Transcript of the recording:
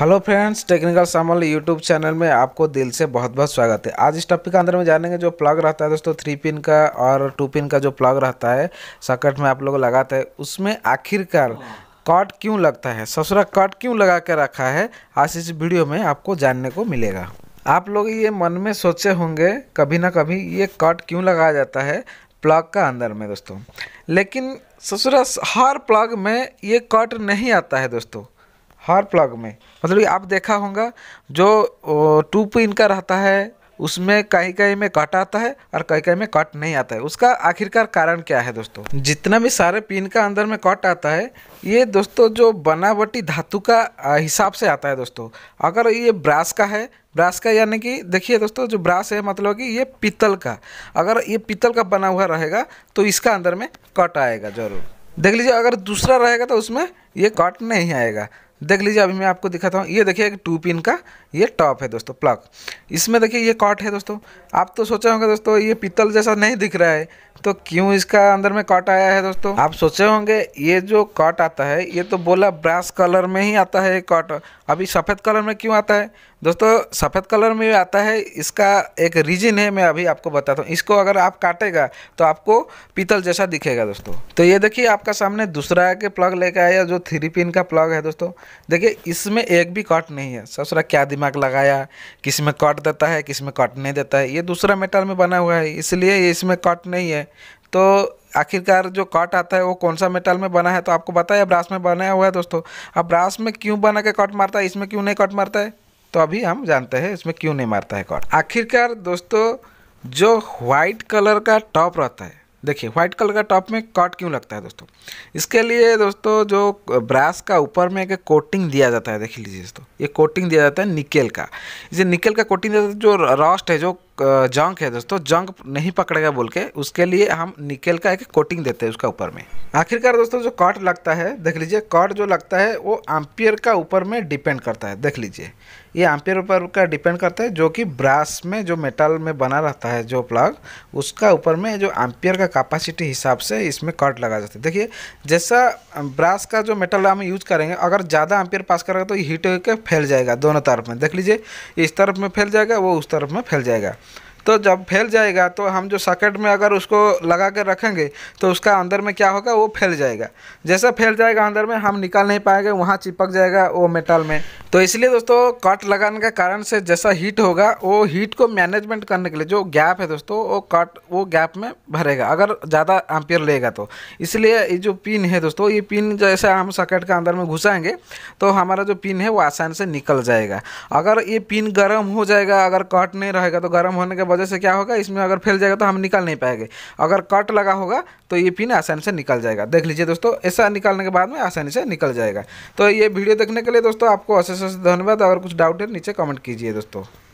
hello friends technical Samal YouTube channel में आपको दिल से बहुत बहुत स्वागत है आज इस टॉपिक के अंदर में जानेंगे जो प्लग रहता है दोस्तों थ्री पिन का और टू पिन का जो प्लग रहता है सॉकेट में आप लोग लगाते हैं उसमें आखिरकार कट क्यों लगता है ससुरा कट क्यों लगा के रखा है आज इस वीडियो में आपको जानने को मिलेगा आप लोग ये मन में सोचे होंगे कभी ना कभी ये कट क्यों लगाया जाता है प्लग का अंदर में दोस्तों लेकिन ससुरा हर प्लग में ये कट नहीं आता है दोस्तों हर प्लग में मतलब कि आप देखा होगा जो टू पिन का रहता है उसमें कहीं कहीं में कट आता है और कहीं कहीं में कट नहीं आता है उसका आखिरकार कारण क्या है दोस्तों जितना भी सारे पिन का अंदर में कट आता है ये दोस्तों जो बनावटी धातु का हिसाब से आता है दोस्तों अगर ये ब्रास का है ब्रास का यानी कि देखिए दोस्तों जो ब्रास है मतलब कि ये पीतल का अगर ये पीतल का बना हुआ रहेगा तो इसका अंदर में कट आएगा ज़रूर देख लीजिए अगर दूसरा रहेगा तो उसमें ये कट नहीं आएगा देख लीजिए अभी मैं आपको दिखाता हूँ ये देखिए टू पिन का ये टॉप है दोस्तों प्लग इसमें देखिए ये कॉट है दोस्तों आप तो सोचे होंगे दोस्तों ये पीतल जैसा नहीं दिख रहा है तो क्यों इसका अंदर में कॉट आया है दोस्तों आप सोचे होंगे ये जो कॉट आता है ये तो बोला ब्रास कलर में ही आता है कॉट अभी सफ़ेद कलर में क्यों आता है दोस्तों सफ़ेद कलर में आता है इसका एक रीजन है मैं अभी आपको बताता हूँ इसको अगर आप काटेगा तो आपको पीतल जैसा दिखेगा दोस्तों तो ये देखिए आपका सामने दूसरा के प्लग लेके आया जो थ्री पिन का प्लग है दोस्तों देखिए इसमें एक भी कट नहीं है ससुरा क्या दिमाग लगाया किस में कट देता है किस में कट नहीं देता है ये दूसरा मेटल में बना हुआ है इसलिए इसमें कट नहीं है तो आखिरकार जो कट आता है वो कौन सा मेटल में बना है तो आपको पता है ब्रास में बनाया हुआ है दोस्तों अब ब्रास में क्यों बना के कट मारता है इसमें क्यों नहीं कट मारता है तो अभी हम जानते हैं इसमें क्यों नहीं मारता है कट आखिरकार दोस्तों जो व्हाइट कलर का टॉप रहता है देखिए व्हाइट कलर का टॉप में कॉट क्यों लगता है दोस्तों इसके लिए दोस्तों जो ब्रास का ऊपर में एक कोटिंग दिया जाता है देख लीजिए दोस्तों ये कोटिंग दिया जाता है निकेल का इसे निकेल का कोटिंग दिया जाता है जो रॉस्ट है जो जंक है दोस्तों जंक नहीं पकड़ेगा बोल के उसके लिए हम निकेल का एक कोटिंग देते हैं उसका ऊपर में आखिरकार दोस्तों जो कॉट लगता है देख लीजिए कॉट जो लगता है वो एम्पियर का ऊपर में डिपेंड करता है देख लीजिए ये एम्पियर ऊपर का डिपेंड करता है जो कि ब्रास में जो मेटल में बना रहता है जो प्लग उसका ऊपर में जो एम्पियर का कैपेसिटी हिसाब से इसमें कॉट लगा जाता है देखिए जैसा ब्रास का जो मेटल हम यूज करेंगे अगर ज़्यादा एम्पियर पास करेगा तो हीट होकर फैल जाएगा दोनों तरफ में देख लीजिए इस तरफ में फैल जाएगा वो उस तरफ में फैल जाएगा तो जब फैल जाएगा तो हम जो सॉकेट में अगर उसको लगा कर रखेंगे तो उसका अंदर में क्या होगा वो फैल जाएगा जैसा फैल जाएगा अंदर में हम निकाल नहीं पाएंगे वहाँ चिपक जाएगा वो मेटल में तो इसलिए दोस्तों कट लगाने के कारण से जैसा हीट होगा वो हीट को मैनेजमेंट करने के लिए जो गैप है दोस्तों वो कट वो गैप में भरेगा अगर ज़्यादा एम्पियर लेगा तो इसलिए ये जो पिन है दोस्तों ये पिन जैसे हम सॉकेट के अंदर में घुसाएंगे तो हमारा जो पिन है वो आसान से निकल जाएगा अगर ये पिन गर्म हो जाएगा अगर कट नहीं रहेगा तो गर्म होने के वजह से क्या होगा इसमें अगर फैल जाएगा तो हम निकाल नहीं पाएंगे अगर कट लगा होगा तो ये पिन आसानी से निकल जाएगा देख लीजिए दोस्तों ऐसा निकालने के बाद में आसानी से निकल जाएगा तो ये वीडियो देखने के लिए दोस्तों आपको से धन्यवाद अगर कुछ डाउट है नीचे कमेंट कीजिए दोस्तों